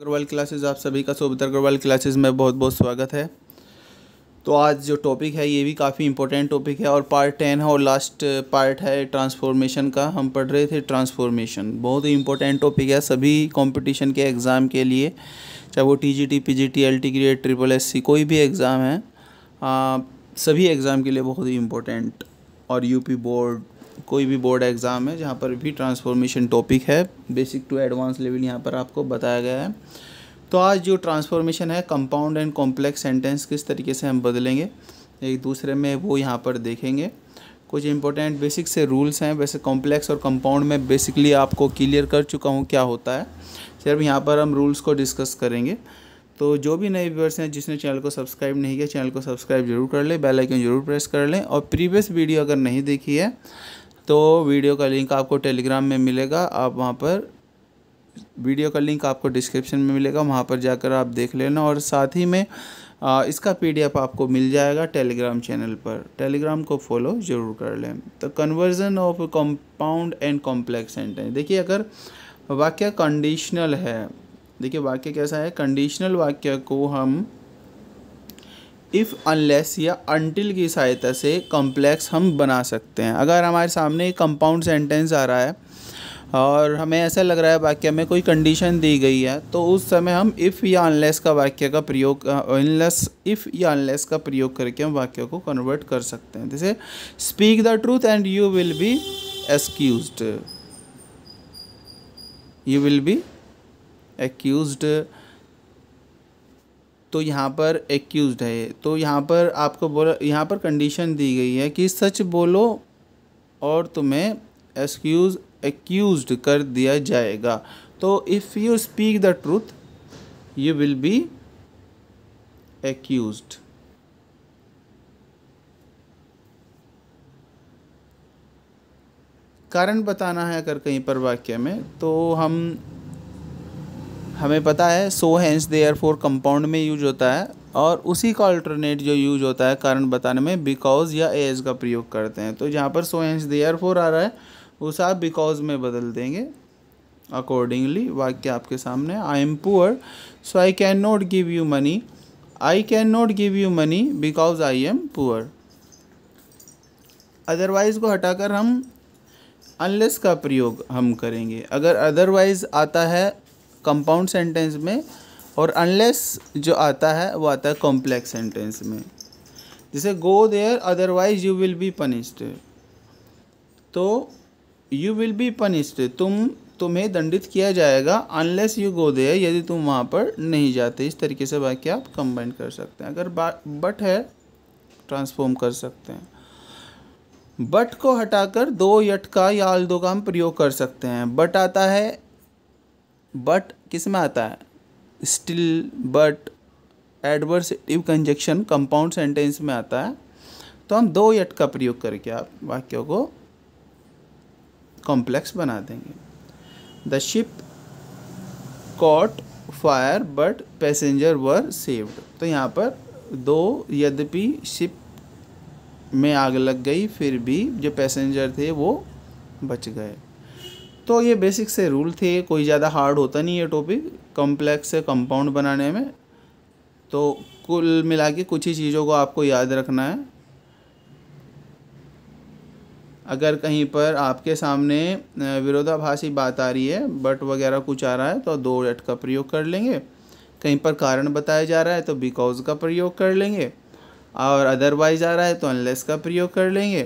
Agarwal classes आप सभी का सोबित अग्रवाल क्लासेस में बहुत बहुत स्वागत है तो आज जो टॉपिक है ये भी काफ़ी इंपॉर्टेंट टॉपिक है और पार्ट टेन है और लास्ट पार्ट है ट्रांसफॉर्मेशन का हम पढ़ रहे थे ट्रांसफॉर्मेशन बहुत ही इंपॉर्टेंट टॉपिक है सभी कंपटीशन के एग्ज़ाम के लिए चाहे वो T PGT T grade triple C कोई भी एग्ज़ाम है आ, सभी एग्ज़ाम के लिए बहुत ही इम्पोर्टेंट और यूपी बोर्ड कोई भी बोर्ड एग्ज़ाम है जहाँ पर भी ट्रांसफॉर्मेशन टॉपिक है बेसिक टू एडवांस लेवल यहाँ पर आपको बताया गया है तो आज जो ट्रांसफॉर्मेशन है कंपाउंड एंड कॉम्प्लेक्स सेंटेंस किस तरीके से हम बदलेंगे एक दूसरे में वो यहाँ पर देखेंगे कुछ इंपॉर्टेंट बेसिक से रूल्स हैं वैसे कॉम्प्लेक्स और कंपाउंड में बेसिकली आपको क्लियर कर चुका हूँ क्या होता है सिर्फ यहाँ पर हम रूल्स को डिस्कस करेंगे तो जो भी नए व्यूअर्स हैं जिसने चैनल को सब्सक्राइब नहीं किया चैनल को सब्सक्राइब जरूर कर लें बेल आइकन जरूर प्रेस कर लें और प्रीवियस वीडियो अगर नहीं देखी है तो वीडियो का लिंक आपको टेलीग्राम में मिलेगा आप वहाँ पर वीडियो का लिंक आपको डिस्क्रिप्शन में मिलेगा वहाँ पर जाकर आप देख लेना और साथ ही में आ, इसका पीडीएफ आपको मिल जाएगा टेलीग्राम चैनल पर टेलीग्राम को फॉलो ज़रूर कर लें तो conversion of compound and complex sentence देखिए अगर वाक्य कंडीशनल है देखिए वाक्य कैसा है कंडीशनल वाक्य को हम इफ़ अनलेस या अनटिल की सहायता से कॉम्प्लेक्स हम बना सकते हैं अगर हमारे सामने एक कंपाउंड सेंटेंस आ रहा है और हमें ऐसा लग रहा है वाक्य में कोई कंडीशन दी गई है तो उस समय हम इफ़ या अनलेस का वाक्य का प्रयोग अनलेस इफ़ या अनलेस का प्रयोग करके हम वाक्य को कन्वर्ट कर सकते हैं जैसे speak the truth and you will be excuse you will be accused तो यहाँ पर एक्यूज़ है तो यहाँ पर आपको बोला यहाँ पर कंडीशन दी गई है कि सच बोलो और तुम्हें एक्सक्यूज एक्यूज कर दिया जाएगा तो if you speak the truth you will be accuse कारण बताना है अगर कहीं पर वाक्य में तो हम हमें पता है so hence or for compound में यूज होता है और उसी का अल्टरनेट जो यूज होता है कारण बताने में बिकॉज या एज का प्रयोग करते हैं तो जहाँ पर सो हैंस आर फोर आ रहा है उसे आप बिकॉज में बदल देंगे अकॉर्डिंगली वाक्य आपके सामने I am poor so I can not give you money I can not give you money because I am poor otherwise को हटाकर हम अनलेस का प्रयोग हम करेंगे अगर अदरवाइज़ आता है कंपाउंड सेंटेंस में और अनलेस जो आता है वो आता है कॉम्प्लेक्स सेंटेंस में जैसे go there otherwise you will be punished तो यू विल बी पनिश्ड तुम तुम्हें दंडित किया जाएगा अनलेस यू गो देयर यदि तुम वहाँ पर नहीं जाते इस तरीके से वाक्य आप कंबाइन कर सकते हैं अगर बट है ट्रांसफॉर्म कर सकते हैं बट को हटाकर दो यट का या अल दो का हम प्रयोग कर सकते हैं बट आता है बट किस में आता है still but adversative conjunction compound sentence में आता है तो हम दो यट का प्रयोग करके आप वाक्यों को कॉम्प्लेक्स बना देंगे the ship caught fire but passenger were saved तो यहाँ पर दो यद्यपि शिप में आग लग गई फिर भी जो पैसेंजर थे वो बच गए तो ये बेसिक से रूल थे कोई ज़्यादा हार्ड होता नहीं है टॉपिक कॉम्प्लेक्स से कंपाउंड बनाने में तो कुल मिला के कुछ ही चीज़ों को आपको याद रखना है अगर कहीं पर आपके सामने विरोधाभासी बात आ रही है बट वगैरह कुछ आ रहा है तो दो एट का प्रयोग कर लेंगे कहीं पर कारण बताया जा रहा है तो बिकॉज का प्रयोग कर लेंगे और अदरवाइज आ रहा है तो अनलेस का प्रयोग कर लेंगे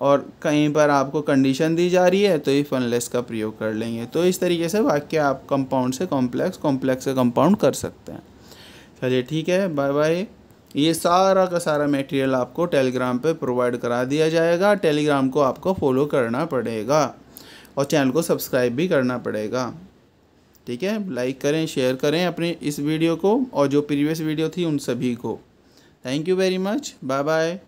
और कहीं पर आपको कंडीशन दी जा रही है तो इफ़ अनलेस का प्रयोग कर लेंगे तो इस तरीके से वाक्य आप कंपाउंड से कॉम्प्लेक्स कॉम्प्लेक्स से कंपाउंड कर सकते हैं चलिए ठीक है बाय बाय ये सारा का सारा मटेरियल आपको टेलीग्राम पे प्रोवाइड करा दिया जाएगा टेलीग्राम को आपको फॉलो करना पड़ेगा और चैनल को सब्सक्राइब भी करना पड़ेगा ठीक है लाइक करें शेयर करें अपने इस वीडियो को और जो प्रीवियस वीडियो थी उन सभी को thank you very much bye bye